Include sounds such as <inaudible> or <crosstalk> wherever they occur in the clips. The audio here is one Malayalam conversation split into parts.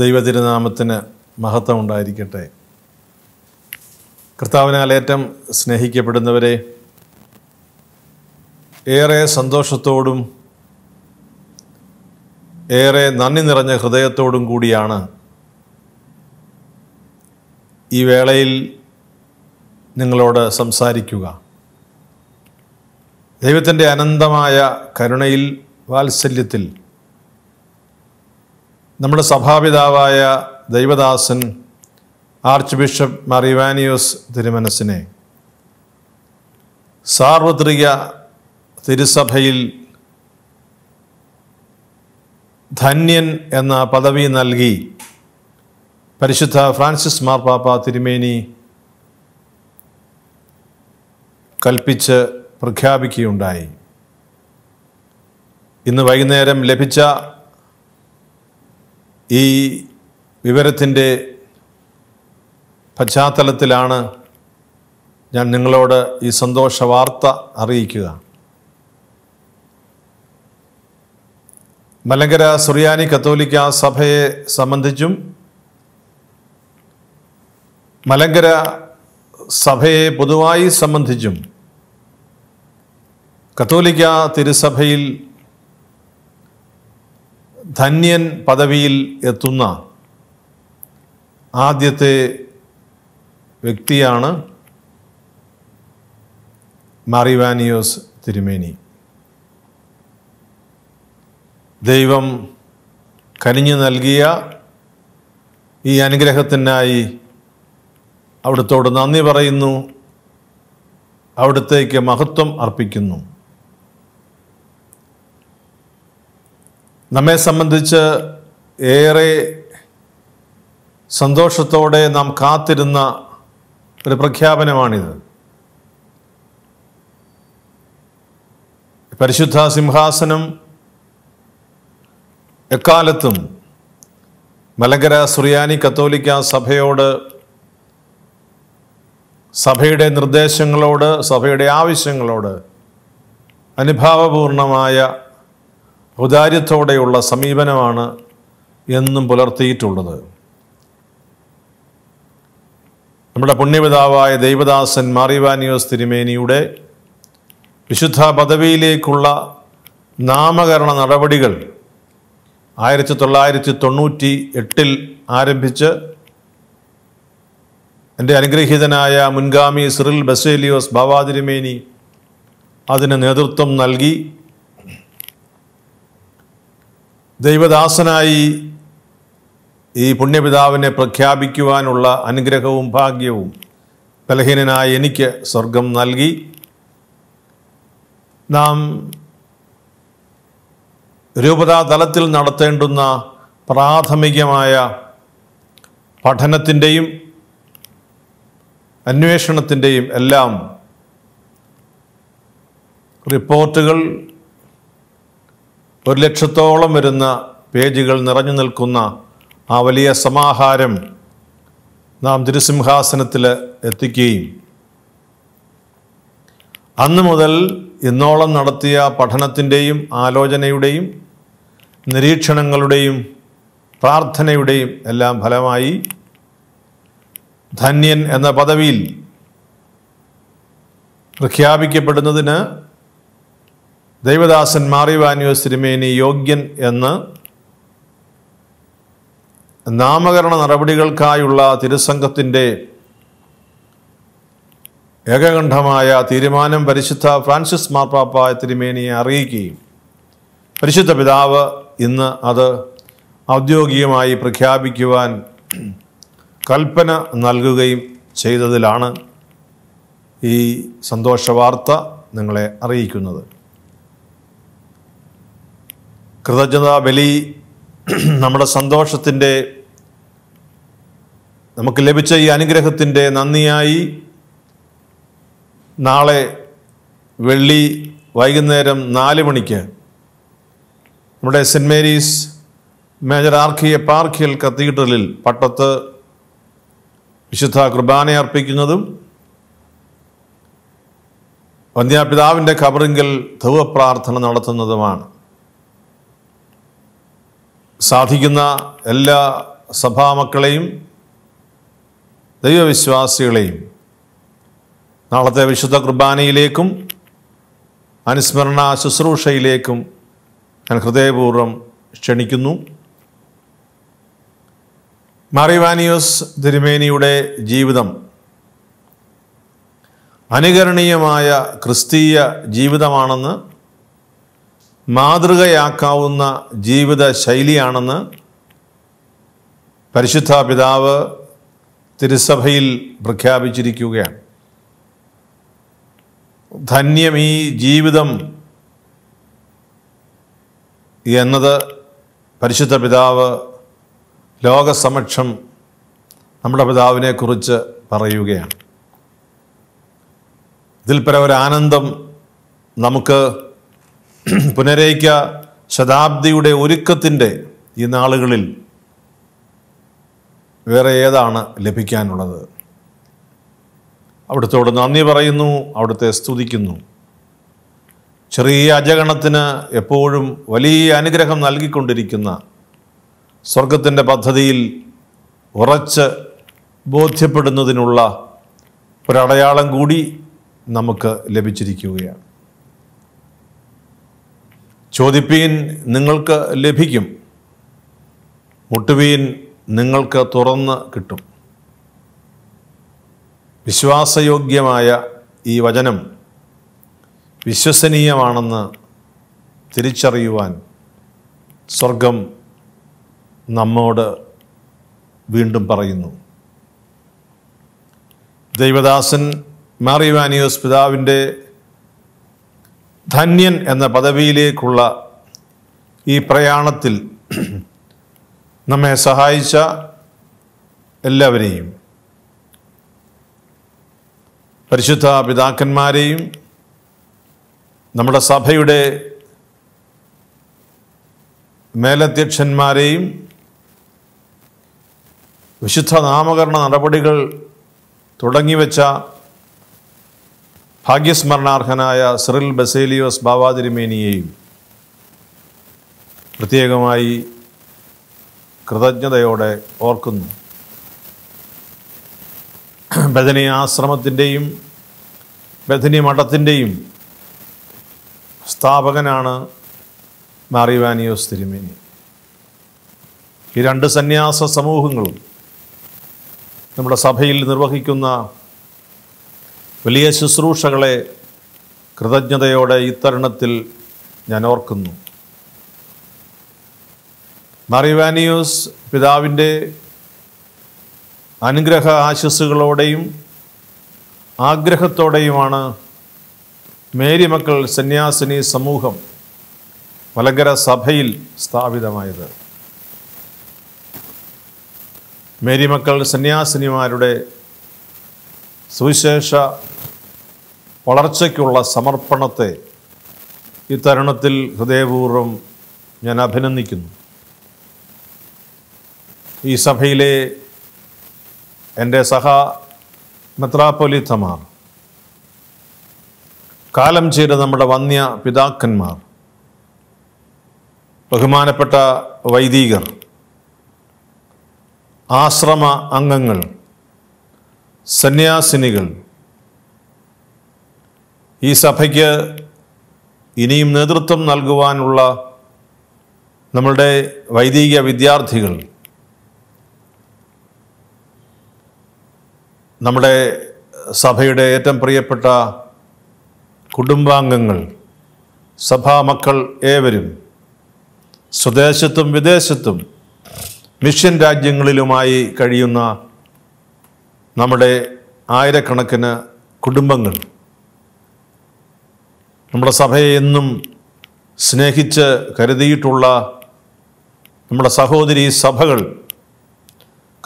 ദൈവതിരുനാമത്തിന് മഹത്വം ഉണ്ടായിരിക്കട്ടെ കർത്താവിനാലേറ്റം സ്നേഹിക്കപ്പെടുന്നവരെ ഏറെ സന്തോഷത്തോടും ഏറെ നന്ദി നിറഞ്ഞ ഹൃദയത്തോടും കൂടിയാണ് ഈ വേളയിൽ നിങ്ങളോട് സംസാരിക്കുക ദൈവത്തിൻ്റെ അനന്തമായ കരുണയിൽ വാത്സല്യത്തിൽ നമ്മുടെ സഭാപിതാവായ ദൈവദാസൻ ആർച്ച് ബിഷപ്പ് മറിവാനിയോസ് തിരുമനസിനെ സാർവത്രിക തിരുസഭയിൽ ധന്യൻ എന്ന പദവി നൽകി പരിശുദ്ധ ഫ്രാൻസിസ് മാർപ്പാപ്പ തിരുമേനി കൽപ്പിച്ച് പ്രഖ്യാപിക്കുകയുണ്ടായി ഇന്ന് വൈകുന്നേരം ലഭിച്ച ഈ വിവരത്തിൻ്റെ പശ്ചാത്തലത്തിലാണ് ഞാൻ നിങ്ങളോട് ഈ സന്തോഷ വാർത്ത അറിയിക്കുക മലങ്കര സുറിയാനി കത്തോലിക്ക സഭയെ സംബന്ധിച്ചും മലങ്കര സഭയെ പൊതുവായി സംബന്ധിച്ചും കത്തോലിക്ക തിരുസഭയിൽ ധന്യൻ പദവിയിൽ എത്തുന്ന ആദ്യത്തെ വ്യക്തിയാണ് മാറിവാനിയോസ് തിരുമേനി ദൈവം കനിഞ്ഞു നൽകിയ ഈ അനുഗ്രഹത്തിനായി അവിടുത്തോട് നന്ദി പറയുന്നു അവിടുത്തേക്ക് മഹത്വം അർപ്പിക്കുന്നു നമ്മെ സംബന്ധിച്ച് ഏറെ സന്തോഷത്തോടെ നാം കാത്തിരുന്ന ഒരു പ്രഖ്യാപനമാണിത് പരിശുദ്ധ സിംഹാസനം എക്കാലത്തും മലങ്കര സുറിയാനി കത്തോലിക്ക സഭയോട് സഭയുടെ നിർദ്ദേശങ്ങളോട് സഭയുടെ ആവശ്യങ്ങളോട് അനുഭാവപൂർണമായ ഔദാര്യത്തോടെയുള്ള സമീപനമാണ് എന്നും പുലർത്തിയിട്ടുള്ളത് നമ്മുടെ പുണ്യപിതാവായ ദൈവദാസൻ മാറിവാനിയോസ് തിരുമേനിയുടെ വിശുദ്ധ പദവിയിലേക്കുള്ള നാമകരണ നടപടികൾ ആയിരത്തി തൊള്ളായിരത്തി തൊണ്ണൂറ്റി എട്ടിൽ ആരംഭിച്ച് എൻ്റെ അനുഗ്രഹീതനായ മുൻഗാമി സിറിൽ ബസേലിയോസ് ബാവാതിരുമേനി അതിന് നേതൃത്വം നൽകി ദൈവദാസനായി ഈ പുണ്യപിതാവിനെ പ്രഖ്യാപിക്കുവാനുള്ള അനുഗ്രഹവും ഭാഗ്യവും ബലഹീനനായ എനിക്ക് സ്വർഗം നൽകി നാം രൂപതാ തലത്തിൽ നടത്തേണ്ടുന്ന പ്രാഥമികമായ പഠനത്തിൻ്റെയും അന്വേഷണത്തിൻ്റെയും എല്ലാം റിപ്പോർട്ടുകൾ ഒരു ലക്ഷത്തോളം വരുന്ന പേജുകൾ നിറഞ്ഞു നിൽക്കുന്ന ആ വലിയ സമാഹാരം നാം തിരുസിംഹാസനത്തിൽ എത്തിക്കുകയും അന്നു മുതൽ ഇന്നോളം നടത്തിയ പഠനത്തിൻ്റെയും ആലോചനയുടെയും നിരീക്ഷണങ്ങളുടെയും പ്രാർത്ഥനയുടെയും എല്ലാം ഫലമായി ധന്യൻ എന്ന പദവിയിൽ പ്രഖ്യാപിക്കപ്പെടുന്നതിന് ദൈവദാസൻ മാറിവാനിയോ സിരിമേനി യോഗ്യൻ എന്ന് നാമകരണ നടപടികൾക്കായുള്ള തിരുസംഘത്തിൻ്റെ ഏകകണ്ഠമായ തീരുമാനം പരിശുദ്ധ ഫ്രാൻസിസ് മാർപ്പാപ്പ തിരുമേനിയെ അറിയിക്കുകയും പരിശുദ്ധ പിതാവ് ഇന്ന് അത് ഔദ്യോഗികമായി പ്രഖ്യാപിക്കുവാൻ കൽപ്പന നൽകുകയും ചെയ്തതിലാണ് ഈ സന്തോഷവാർത്ത നിങ്ങളെ അറിയിക്കുന്നത് കൃതജ്ഞതാ ബലി നമ്മുടെ സന്തോഷത്തിൻ്റെ നമുക്ക് ലഭിച്ച ഈ അനുഗ്രഹത്തിൻ്റെ നന്ദിയായി നാളെ വെള്ളി വൈകുന്നേരം നാല് മണിക്ക് നമ്മുടെ saint Mary's major archiepiscopal കത്തീഡ്രലിൽ പട്ടത്ത് വിശുദ്ധ കുർബാന അർപ്പിക്കുന്നതും വന്ധ്യാപിതാവിൻ്റെ ഖബറിങ്കൽ ധവപ്രാർത്ഥന നടത്തുന്നതുമാണ് സാധിക്കുന്ന എല്ലാ സഭാമക്കളെയും ദൈവവിശ്വാസികളെയും നാളത്തെ വിശുദ്ധ കുർബാനയിലേക്കും അനുസ്മരണ ശുശ്രൂഷയിലേക്കും ഞാൻ ഹൃദയപൂർവ്വം ക്ഷണിക്കുന്നു മാറിവാനിയോസ് തിരുമേനിയുടെ ജീവിതം അനുകരണീയമായ ക്രിസ്തീയ ജീവിതമാണെന്ന് മാതൃകയാക്കാവുന്ന ജീവിത ശൈലിയാണെന്ന് പരിശുദ്ധ പിതാവ് തിരുസഭയിൽ പ്രഖ്യാപിച്ചിരിക്കുകയാണ് ധന്യം ഈ ജീവിതം എന്നത് പരിശുദ്ധ പിതാവ് ലോകസമക്ഷം നമ്മുടെ പിതാവിനെക്കുറിച്ച് പറയുകയാണ് ഇതിൽ ഒരു ഒരാനന്ദം നമുക്ക് <clears throat> പുനരേക്ക ശതാബ്ദിയുടെ ഒരുക്കത്തിൻ്റെ ഈ നാളുകളിൽ വേറെ ഏതാണ് ലഭിക്കാനുള്ളത് അവിടുത്തോട് നന്ദി പറയുന്നു അവിടുത്തെ സ്തുതിക്കുന്നു ചെറിയ അജഗണത്തിന് എപ്പോഴും വലിയ അനുഗ്രഹം നൽകിക്കൊണ്ടിരിക്കുന്ന സ്വർഗത്തിൻ്റെ പദ്ധതിയിൽ ഉറച്ച് ബോധ്യപ്പെടുന്നതിനുള്ള ഒരടയാളം കൂടി നമുക്ക് ലഭിച്ചിരിക്കുകയാണ് ചോദിപ്പീൻ നിങ്ങൾക്ക് ലഭിക്കും മുട്ടുവീൻ നിങ്ങൾക്ക് തുറന്ന് കിട്ടും വിശ്വാസയോഗ്യമായ ഈ വചനം വിശ്വസനീയമാണെന്ന് തിരിച്ചറിയുവാൻ സ്വർഗം നമ്മോട് വീണ്ടും പറയുന്നു ദൈവദാസൻ മാറിയുവാനിയോസ് പിതാവിൻ്റെ ധന്യൻ എന്ന പദവിയിലേക്കുള്ള ഈ പ്രയാണത്തിൽ നമ്മെ സഹായിച്ച എല്ലാവരെയും പരിശുദ്ധ പിതാക്കന്മാരെയും നമ്മുടെ സഭയുടെ മേലധ്യക്ഷന്മാരെയും വിശുദ്ധ നാമകരണ നടപടികൾ തുടങ്ങിവെച്ച ഭാഗ്യസ്മരണാർഹനായ സിറിൽ ബസേലിയോസ് ബാവാതിരിമേനിയെയും പ്രത്യേകമായി കൃതജ്ഞതയോടെ ഓർക്കുന്നു ബഥനി ആശ്രമത്തിൻ്റെയും ബഥനി മഠത്തിൻ്റെയും സ്ഥാപകനാണ് മാറിവാനിയോസ് തിരുമേനി ഈ രണ്ട് സന്യാസ സമൂഹങ്ങളും നമ്മുടെ സഭയിൽ നിർവഹിക്കുന്ന വലിയ ശുശ്രൂഷകളെ കൃതജ്ഞതയോടെ ഇത്തരുണത്തിൽ ഞാൻ ഓർക്കുന്നു മറിവാനിയോസ് പിതാവിൻ്റെ അനുഗ്രഹ ആശസ്സുകളോടെയും ആഗ്രഹത്തോടെയുമാണ് മേരി മക്കൾ സന്യാസിനി സമൂഹം മലങ്കര സഭയിൽ സ്ഥാപിതമായത് മേരി മക്കൾ സന്യാസിനിമാരുടെ സുവിശേഷ വളർച്ചയ്ക്കുള്ള സമർപ്പണത്തെ ഈ തരുണത്തിൽ ഹൃദയപൂർവ്വം ഞാൻ അഭിനന്ദിക്കുന്നു ഈ സഭയിലെ എൻ്റെ സഹ മെത്രാപ്പൊലിത്തമാർ കാലം ചെയ്ത നമ്മുടെ വന്യ പിതാക്കന്മാർ ബഹുമാനപ്പെട്ട വൈദികർ ആശ്രമ അംഗങ്ങൾ സന്യാസിനികൾ ഈ സഭയ്ക്ക് ഇനിയും നേതൃത്വം നൽകുവാനുള്ള നമ്മളുടെ വൈദിക വിദ്യാർത്ഥികൾ നമ്മുടെ സഭയുടെ ഏറ്റവും പ്രിയപ്പെട്ട കുടുംബാംഗങ്ങൾ സഭാ മക്കൾ ഏവരും സ്വദേശത്തും വിദേശത്തും മിഷൻ രാജ്യങ്ങളിലുമായി കഴിയുന്ന നമ്മുടെ ആയിരക്കണക്കിന് കുടുംബങ്ങൾ നമ്മുടെ സഭയെ എന്നും സ്നേഹിച്ച് കരുതിയിട്ടുള്ള നമ്മുടെ സഹോദരി സഭകൾ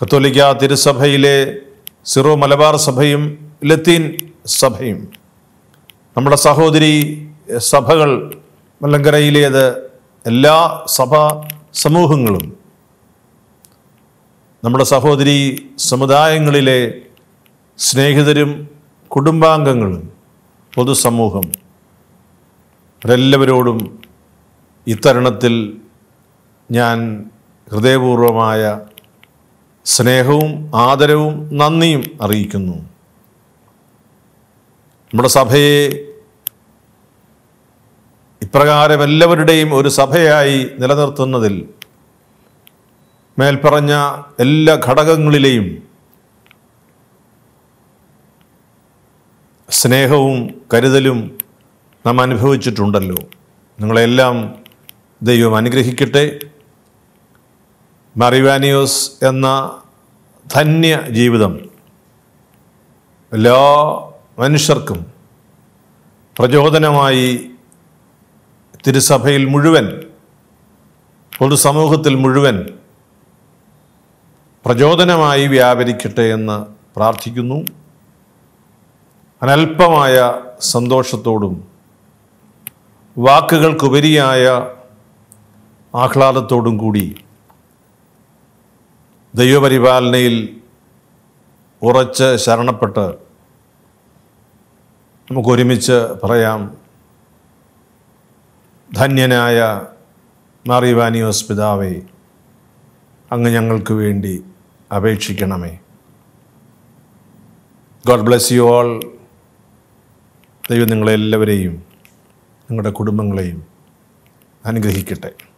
കത്തോലിക്ക തിരുസഭയിലെ സിറോ മലബാർ സഭയും ലത്തീൻ സഭയും നമ്മുടെ സഹോദരി സഭകൾ മലങ്കരയിലേത് എല്ലാ സഭാ സമൂഹങ്ങളും നമ്മുടെ സഹോദരി സമുദായങ്ങളിലെ സ്നേഹിതരും കുടുംബാംഗങ്ങളും പൊതുസമൂഹം അവരെല്ലാവരോടും ഇത്തരണത്തിൽ ഞാൻ ഹൃദയപൂർവമായ സ്നേഹവും ആദരവും നന്ദിയും അറിയിക്കുന്നു നമ്മുടെ സഭയെ ഇപ്രകാരം എല്ലാവരുടെയും ഒരു സഭയായി നിലനിർത്തുന്നതിൽ മേൽപ്പറഞ്ഞ എല്ലാ ഘടകങ്ങളിലെയും സ്നേഹവും കരുതലും നാം അനുഭവിച്ചിട്ടുണ്ടല്ലോ നിങ്ങളെല്ലാം ദൈവം അനുഗ്രഹിക്കട്ടെ മറിവാനിയോസ് എന്ന ധന്യ ജീവിതം എല്ലാ മനുഷ്യർക്കും പ്രചോദനമായി തിരുസഭയിൽ മുഴുവൻ പൊതുസമൂഹത്തിൽ മുഴുവൻ പ്രചോദനമായി വ്യാപരിക്കട്ടെ എന്ന് പ്രാർത്ഥിക്കുന്നു അനൽപമായ സന്തോഷത്തോടും വാക്കുകൾക്കുപരിയായ ആഹ്ലാദത്തോടും കൂടി ദൈവപരിപാലനയിൽ ഉറച്ച് ശരണപ്പെട്ട് നമുക്കൊരുമിച്ച് പറയാം ധന്യനായ മാറിവാനിയോസ് പിതാവേ അങ്ങ് ഞങ്ങൾക്ക് വേണ്ടി അപേക്ഷിക്കണമേ ഗോഡ് ബ്ലെസ് യു ഓൾ ദൈവം നിങ്ങളെല്ലാവരെയും നിങ്ങളുടെ കുടുംബങ്ങളെയും അനുഗ്രഹിക്കട്ടെ